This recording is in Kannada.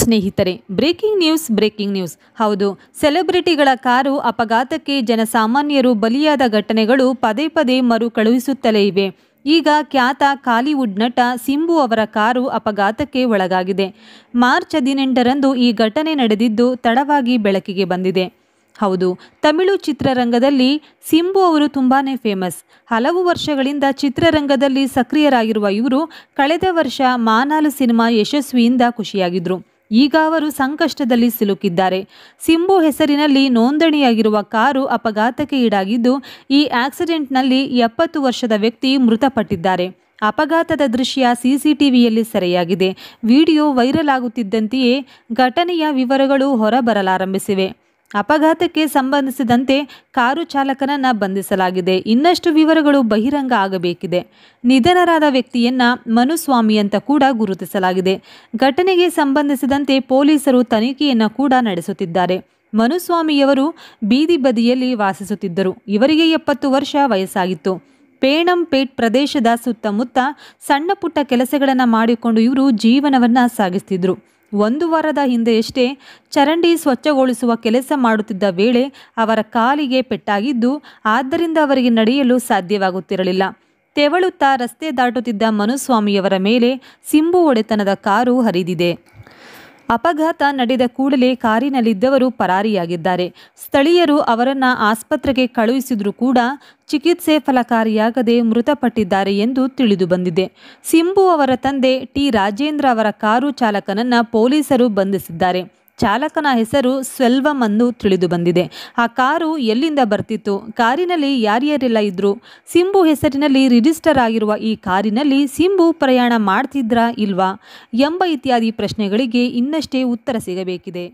ಸ್ನೇಹಿತರೆ ಬ್ರೇಕಿಂಗ್ ನ್ಯೂಸ್ ಬ್ರೇಕಿಂಗ್ ನ್ಯೂಸ್ ಹೌದು ಸೆಲೆಬ್ರಿಟಿಗಳ ಕಾರು ಅಪಘಾತಕ್ಕೆ ಜನಸಾಮಾನ್ಯರು ಬಲಿಯಾದ ಘಟನೆಗಳು ಪದೇ ಪದೇ ಮರುಕಳುಹಿಸುತ್ತಲೇ ಇವೆ ಈಗ ಖ್ಯಾತ ಕಾಲಿವುಡ್ ನಟ ಸಿಂಬು ಅವರ ಕಾರು ಅಪಘಾತಕ್ಕೆ ಒಳಗಾಗಿದೆ ಮಾರ್ಚ್ ಹದಿನೆಂಟರಂದು ಈ ಘಟನೆ ನಡೆದಿದ್ದು ತಡವಾಗಿ ಬೆಳಕಿಗೆ ಬಂದಿದೆ ಹೌದು ತಮಿಳು ಚಿತ್ರರಂಗದಲ್ಲಿ ಸಿಂಬು ಅವರು ತುಂಬಾ ಫೇಮಸ್ ಹಲವು ವರ್ಷಗಳಿಂದ ಚಿತ್ರರಂಗದಲ್ಲಿ ಸಕ್ರಿಯರಾಗಿರುವ ಇವರು ಕಳೆದ ವರ್ಷ ಮಾನಾಲು ಸಿನಿಮಾ ಯಶಸ್ವಿಯಿಂದ ಖುಷಿಯಾಗಿದ್ದರು ಈಗ ಅವರು ಸಂಕಷ್ಟದಲ್ಲಿ ಸಿಲುಕಿದ್ದಾರೆ ಸಿಂಬು ಹೆಸರಿನಲ್ಲಿ ನೋಂದಣಿಯಾಗಿರುವ ಕಾರು ಅಪಘಾತಕ್ಕೆ ಈಡಾಗಿದ್ದು ಈ ಆಕ್ಸಿಡೆಂಟ್ನಲ್ಲಿ ಎಪ್ಪತ್ತು ವರ್ಷದ ವ್ಯಕ್ತಿ ಮೃತಪಟ್ಟಿದ್ದಾರೆ ಅಪಘಾತದ ದೃಶ್ಯ ಸಿಸಿಟಿವಿಯಲ್ಲಿ ಸೆರೆಯಾಗಿದೆ ವಿಡಿಯೋ ವೈರಲ್ ಆಗುತ್ತಿದ್ದಂತೆಯೇ ಘಟನೆಯ ವಿವರಗಳು ಹೊರಬರಲಾರಂಭಿಸಿವೆ ಅಪಘಾತಕ್ಕೆ ಸಂಬಂಧಿಸಿದಂತೆ ಕಾರು ಚಾಲಕನನ್ನ ಬಂಧಿಸಲಾಗಿದೆ ಇನ್ನಷ್ಟು ವಿವರಗಳು ಬಹಿರಂಗ ಆಗಬೇಕಿದೆ ನಿಧನರಾದ ವ್ಯಕ್ತಿಯನ್ನ ಮನುಸ್ವಾಮಿ ಅಂತ ಕೂಡ ಗುರುತಿಸಲಾಗಿದೆ ಘಟನೆಗೆ ಸಂಬಂಧಿಸಿದಂತೆ ಪೊಲೀಸರು ತನಿಖೆಯನ್ನ ಕೂಡ ನಡೆಸುತ್ತಿದ್ದಾರೆ ಮನುಸ್ವಾಮಿಯವರು ಬೀದಿ ಬದಿಯಲ್ಲಿ ವಾಸಿಸುತ್ತಿದ್ದರು ಇವರಿಗೆ ಎಪ್ಪತ್ತು ವರ್ಷ ವಯಸ್ಸಾಗಿತ್ತು ಪೇಣಂಪೇಟ್ ಪ್ರದೇಶದ ಸುತ್ತಮುತ್ತ ಸಣ್ಣ ಪುಟ್ಟ ಕೆಲಸಗಳನ್ನು ಮಾಡಿಕೊಂಡು ಇವರು ಜೀವನವನ್ನು ಸಾಗಿಸ್ತಿದ್ರು ಒಂದು ವಾರದ ಹಿಂದೆಯಷ್ಟೇ ಚರಂಡಿ ಸ್ವಚ್ಛಗೊಳಿಸುವ ಕೆಲಸ ಮಾಡುತ್ತಿದ್ದ ವೇಳೆ ಅವರ ಕಾಲಿಗೆ ಪೆಟ್ಟಾಗಿದ್ದು ಆದ್ದರಿಂದ ಅವರಿಗೆ ನಡೆಯಲು ಸಾಧ್ಯವಾಗುತ್ತಿರಲಿಲ್ಲ ತೆವಳುತ್ತಾ ರಸ್ತೆ ದಾಟುತ್ತಿದ್ದ ಮನುಸ್ವಾಮಿಯವರ ಮೇಲೆ ಸಿಂಬು ಒಡೆತನದ ಕಾರು ಹರಿದಿದೆ ಅಪಘಾತ ನಡೆದ ಕೂಡಲೇ ಕಾರಿನಲ್ಲಿದ್ದವರು ಪರಾರಿಯಾಗಿದ್ದಾರೆ ಸ್ಥಳೀಯರು ಅವರನ್ನು ಆಸ್ಪತ್ರೆಗೆ ಕಳುಹಿಸಿದರೂ ಕೂಡ ಚಿಕಿತ್ಸೆ ಫಲಕಾರಿಯಾಗದೆ ಮೃತಪಟ್ಟಿದ್ದಾರೆ ಎಂದು ತಿಳಿದು ಬಂದಿದೆ ಸಿಂಬು ಅವರ ತಂದೆ ಟಿ ರಾಜೇಂದ್ರ ಅವರ ಕಾರು ಚಾಲಕನನ್ನ ಪೊಲೀಸರು ಬಂಧಿಸಿದ್ದಾರೆ ಚಾಲಕನ ಹೆಸರು ಸ್ವೆಲ್ವಂ ಅನ್ನು ತಿಳಿದು ಬಂದಿದೆ ಆ ಕಾರು ಎಲ್ಲಿಂದ ಬರ್ತಿತ್ತು ಕಾರಿನಲ್ಲಿ ಯಾರ್ಯಾರೆಲ್ಲ ಇದ್ರು ಸಿಂಬು ಹೆಸರಿನಲ್ಲಿ ರಿಜಿಸ್ಟರ್ ಆಗಿರುವ ಈ ಕಾರಿನಲ್ಲಿ ಸಿಂಬು ಪ್ರಯಾಣ ಮಾಡ್ತಿದ್ರಾ ಇಲ್ವಾ ಎಂಬ ಇತ್ಯಾದಿ ಪ್ರಶ್ನೆಗಳಿಗೆ ಇನ್ನಷ್ಟೇ ಉತ್ತರ ಸಿಗಬೇಕಿದೆ